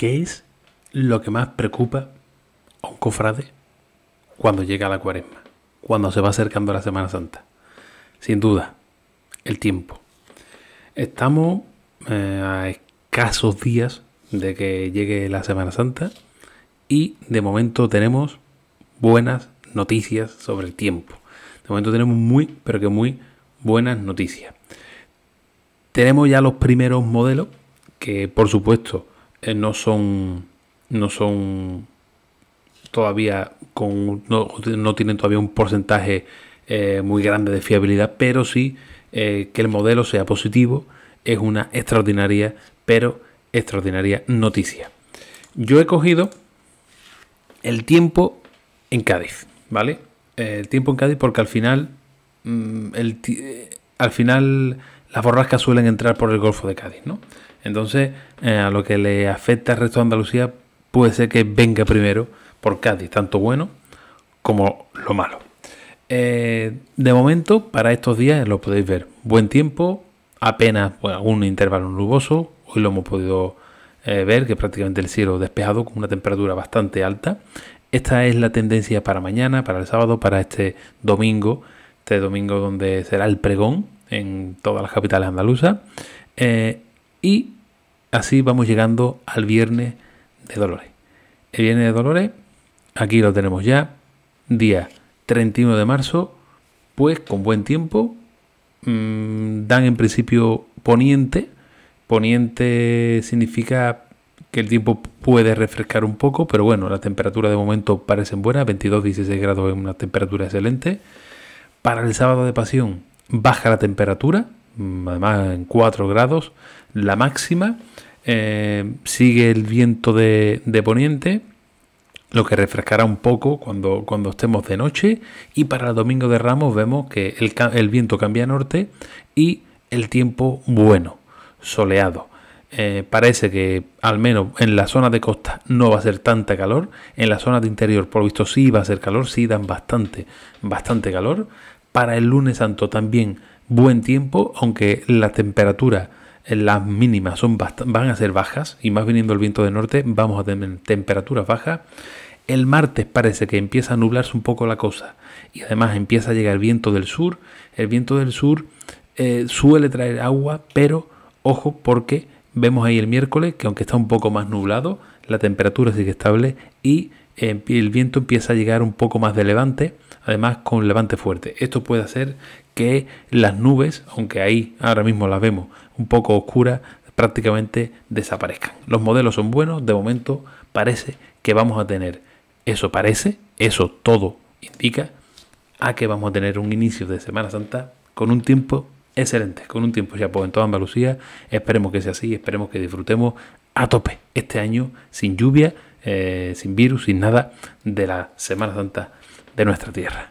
¿Qué es lo que más preocupa a un cofrade cuando llega la cuaresma? Cuando se va acercando la Semana Santa. Sin duda, el tiempo. Estamos eh, a escasos días de que llegue la Semana Santa y de momento tenemos buenas noticias sobre el tiempo. De momento tenemos muy, pero que muy buenas noticias. Tenemos ya los primeros modelos que por supuesto eh, no son no son todavía con no, tienen todavía un porcentaje eh, muy grande de fiabilidad, pero sí eh, que el modelo sea positivo es una extraordinaria, pero extraordinaria noticia. Yo he cogido el tiempo en Cádiz, ¿vale? El tiempo en Cádiz porque al final mm, al final las borrascas suelen entrar por el Golfo de Cádiz, ¿no? Entonces, eh, a lo que le afecta al resto de Andalucía puede ser que venga primero por Cádiz, tanto bueno como lo malo. Eh, de momento, para estos días lo podéis ver. Buen tiempo, apenas algún un intervalo nuboso. Hoy lo hemos podido eh, ver, que prácticamente el cielo despejado con una temperatura bastante alta. Esta es la tendencia para mañana, para el sábado, para este domingo, este domingo donde será el pregón en todas las capitales andaluzas. Y así vamos llegando al viernes de Dolores. El viernes de Dolores, aquí lo tenemos ya, día 31 de marzo, pues con buen tiempo, mm, dan en principio poniente. Poniente significa que el tiempo puede refrescar un poco, pero bueno, las temperaturas de momento parecen buenas, 22-16 grados es una temperatura excelente. Para el sábado de pasión baja la temperatura, Mm, además en 4 grados, la máxima. Eh, sigue el viento de, poniente, lo que refrescará un poco cuando, cuando estemos de noche. Y para el domingo de Ramos vemos que el, viento cambia a norte y el tiempo bueno, soleado. Eh, parece que al menos en la zona de costa no va a ser tanta calor, en la zona de interior por lo visto sí va a ser calor, sí dan bastante, bastante calor. Para el lunes santo también buen tiempo, aunque las temperaturas, eh, las mínimas, son van a ser bajas, y más viniendo el viento de norte, vamos a tener temperaturas bajas. El martes parece que empieza a nublarse un poco la cosa, y además empieza a llegar el viento del sur. El viento del sur eh, suele traer agua, pero ojo porque vemos ahí el miércoles que aunque está un poco más nublado, la temperatura sigue estable y el viento empieza a llegar un poco más de levante, además con levante fuerte. Esto puede hacer que las nubes, aunque ahí ahora mismo las vemos un poco oscuras, prácticamente desaparezcan. Los modelos son buenos, de momento parece que vamos a tener, eso parece, eso todo indica, a que vamos a tener un inicio de Semana Santa con un tiempo excelente, con un tiempo ya pues en toda Andalucía, esperemos que sea así, esperemos que disfrutemos a tope este año sin lluvia eh, sin virus, sin nada, de la Semana Santa de nuestra tierra.